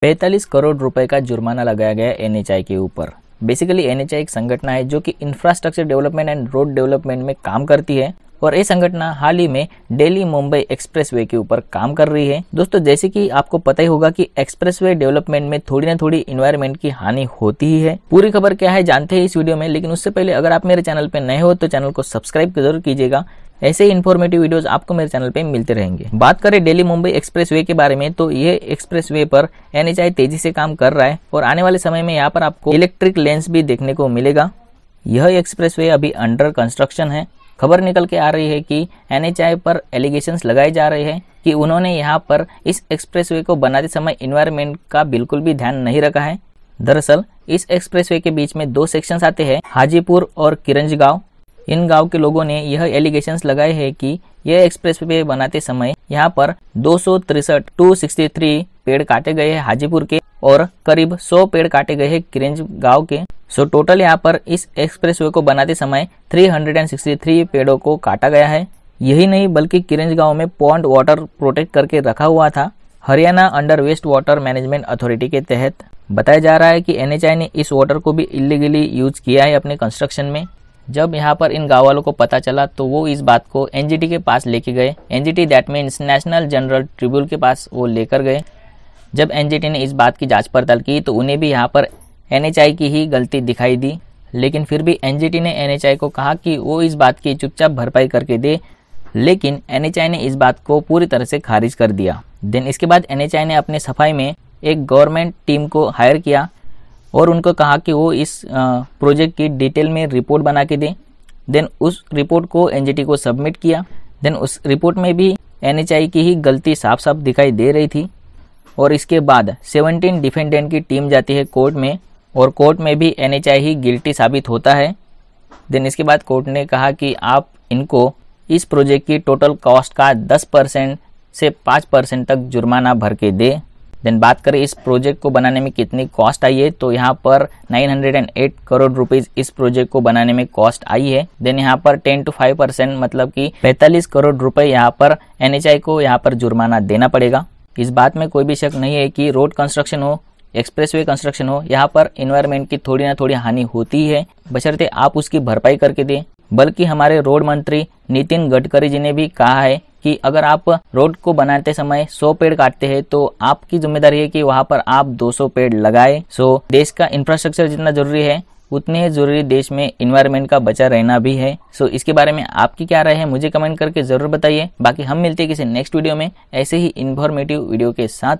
पैंतालीस करोड़ रुपए का जुर्माना लगाया गया एनएचआई के ऊपर बेसिकली एनएचआई एक संगठन है जो कि infrastructure development and road development में काम करती है और ये संगठना हाल ही में डेली मुंबई एक्सप्रेसवे के ऊपर काम कर रही है दोस्तों जैसे कि आपको पता ही होगा कि एक्सप्रेसवे डेवलपमेंट में थोड़ी ना थोड़ी इन्वायरमेंट की हानि होती ही है पूरी खबर क्या है जानते हैं इस वीडियो में लेकिन उससे पहले अगर आप मेरे चैनल पर नए हो तो चैनल को सब्सक्राइब जरूर कीजिएगा ऐसे ही इन्फॉर्मेटिव वीडियोस आपको मेरे चैनल पे मिलते रहेंगे बात करें डेली मुंबई एक्सप्रेसवे के बारे में तो ये एक्सप्रेसवे पर एनएचआई तेजी से काम कर रहा है और आने वाले समय में यहाँ पर आपको इलेक्ट्रिक लेंस भी देखने को मिलेगा यह एक्सप्रेसवे अभी अंडर कंस्ट्रक्शन है खबर निकल के आ रही है कि एनएचआई पर एलिगेशंस लगाए जा रहे हैं कि उन्होंने यहाँ पर इस एक्सप्रेसवे को बनाते समय इन्वायरमेंट का बिल्कुल भी ध्यान नहीं रखा है दरअसल इस एक्सप्रेसवे के बीच में दो सेक्शंस आते हैं हाजीपुर और किरंज गाँव इन गांव के लोगों ने यह एलिगेशंस लगाए हैं कि यह एक्सप्रेसवे बनाते समय यहाँ पर दो 263 पेड़ काटे गए हैं हाजीपुर के और करीब 100 पेड़ काटे गए हैं किरेंज गांव के सो टोटल यहाँ पर इस एक्सप्रेसवे को बनाते समय 363 पेड़ों को काटा गया है यही नहीं बल्कि किरेंज गांव में पॉन्ड वाटर प्रोटेक्ट करके रखा हुआ था Haryana under waste water management authority के तहत बताया जा रहा है कि एनएचआई ने इस वाटर को भी इलीगली यूज किया है अपने कंस्ट्रक्शन में जब यहाँ पर इन गाँव वालों को पता चला तो वो इस बात को एनजीटी के पास लेके गए NGT that means national general tribunal के पास वो लेकर गए जब एनजीटी ने इस बात की जांच पड़ताल की तो उन्हें भी यहाँ पर एनएचआई की ही गलती दिखाई दी लेकिन फिर भी एनजीटी ने एनएचआई को कहा कि वो इस बात की चुपचाप भरपाई करके दे लेकिन एनएचआई ने इस बात को पूरी तरह से खारिज कर दिया देन इसके बाद एनएचआई ने अपने सफाई में एक गवर्नमेंट टीम को हायर किया और उनको कहा कि वो इस प्रोजेक्ट की डिटेल में रिपोर्ट बना के दें देन उस रिपोर्ट को एनजीटी को सबमिट किया देन उस रिपोर्ट में भी एन की ही गलती साफ साफ दिखाई दे रही थी और इसके बाद 17 डिफेंडेंट की टीम जाती है कोर्ट में और कोर्ट में भी एन ही गिल्टी साबित होता है देन इसके बाद कोर्ट ने कहा कि आप इनको इस प्रोजेक्ट की टोटल कॉस्ट का 10 परसेंट से 5 परसेंट तक जुर्माना भर के दे देन बात करें इस प्रोजेक्ट को बनाने में कितनी कॉस्ट आई है तो यहाँ पर 908 करोड़ रुपीज इस प्रोजेक्ट को बनाने में कॉस्ट आई है देन यहाँ पर 10 टू 5 परसेंट मतलब कि 45 करोड़ रुपए यहाँ पर एनएचआई को यहाँ पर जुर्माना देना पड़ेगा इस बात में कोई भी शक नहीं है कि रोड कंस्ट्रक्शन हो एक्सप्रेसवे कंस्ट्रक्शन हो यहाँ पर इन्वायरमेंट की थोड़ी ना थोड़ी हानि होती है बशर्ते आप उसकी भरपाई करके दें बल्कि हमारे रोड मंत्री नितिन गडकरी जी ने भी कहा है कि अगर आप रोड को बनाते समय 100 पेड़ काटते हैं तो आपकी जिम्मेदारी है कि वहाँ पर आप 200 पेड़ लगाए सो देश का इंफ्रास्ट्रक्चर जितना जरूरी है उतने ही ज़रूरी देश में इन्वायरमेंट का बचा रहना भी है सो so, इसके बारे में आपकी क्या राय है मुझे कमेंट करके ज़रूर बताइए बाकी हम मिलते हैं किसी नेक्स्ट वीडियो में ऐसे ही इन्फॉर्मेटिव वीडियो के साथ